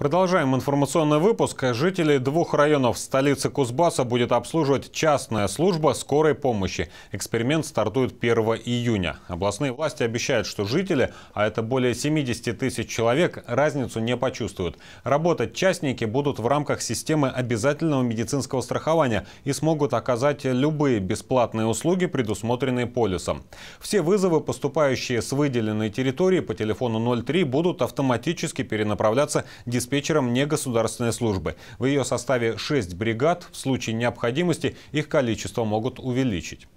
Продолжаем информационный выпуск. Жителей двух районов столицы Кузбасса будет обслуживать частная служба скорой помощи. Эксперимент стартует 1 июня. Областные власти обещают, что жители, а это более 70 тысяч человек, разницу не почувствуют. Работать частники будут в рамках системы обязательного медицинского страхования и смогут оказать любые бесплатные услуги, предусмотренные полисом. Все вызовы, поступающие с выделенной территории по телефону 03, будут автоматически перенаправляться диспетчером диспетчером негосударственной службы. В ее составе 6 бригад. В случае необходимости их количество могут увеличить.